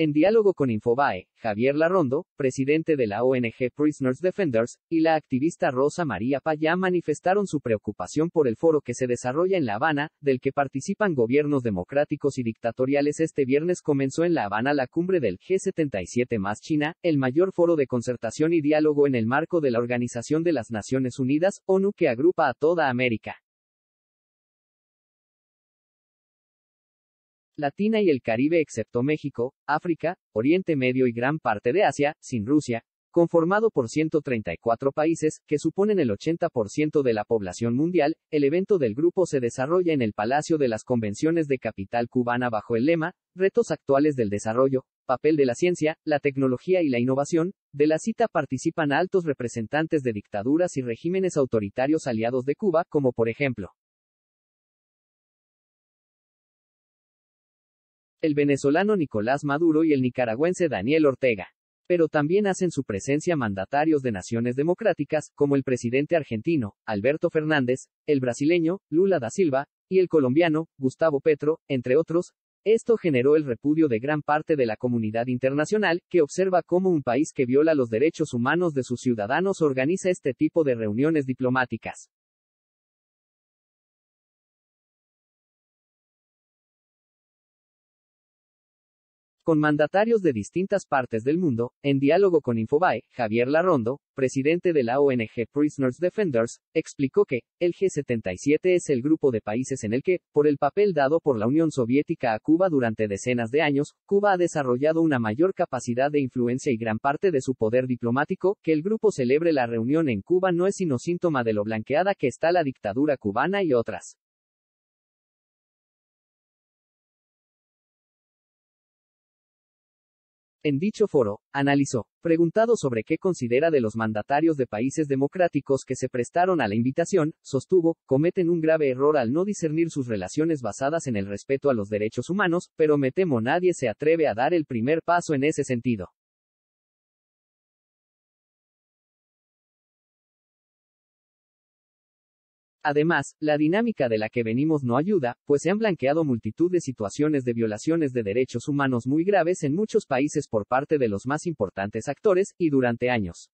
En diálogo con Infobae, Javier Larrondo, presidente de la ONG Prisoners Defenders, y la activista Rosa María Payá manifestaron su preocupación por el foro que se desarrolla en La Habana, del que participan gobiernos democráticos y dictatoriales. Este viernes comenzó en La Habana la cumbre del G77 más China, el mayor foro de concertación y diálogo en el marco de la Organización de las Naciones Unidas, ONU, que agrupa a toda América. Latina y el Caribe excepto México, África, Oriente Medio y gran parte de Asia, sin Rusia, conformado por 134 países, que suponen el 80% de la población mundial, el evento del grupo se desarrolla en el Palacio de las Convenciones de Capital Cubana bajo el lema, Retos actuales del desarrollo, papel de la ciencia, la tecnología y la innovación, de la cita participan altos representantes de dictaduras y regímenes autoritarios aliados de Cuba, como por ejemplo, el venezolano Nicolás Maduro y el nicaragüense Daniel Ortega. Pero también hacen su presencia mandatarios de naciones democráticas, como el presidente argentino, Alberto Fernández, el brasileño, Lula da Silva, y el colombiano, Gustavo Petro, entre otros, esto generó el repudio de gran parte de la comunidad internacional, que observa cómo un país que viola los derechos humanos de sus ciudadanos organiza este tipo de reuniones diplomáticas. con mandatarios de distintas partes del mundo, en diálogo con Infobae, Javier Larrondo, presidente de la ONG Prisoners Defenders, explicó que, el G77 es el grupo de países en el que, por el papel dado por la Unión Soviética a Cuba durante decenas de años, Cuba ha desarrollado una mayor capacidad de influencia y gran parte de su poder diplomático, que el grupo celebre la reunión en Cuba no es sino síntoma de lo blanqueada que está la dictadura cubana y otras En dicho foro, analizó, preguntado sobre qué considera de los mandatarios de países democráticos que se prestaron a la invitación, sostuvo, cometen un grave error al no discernir sus relaciones basadas en el respeto a los derechos humanos, pero me temo nadie se atreve a dar el primer paso en ese sentido. Además, la dinámica de la que venimos no ayuda, pues se han blanqueado multitud de situaciones de violaciones de derechos humanos muy graves en muchos países por parte de los más importantes actores, y durante años.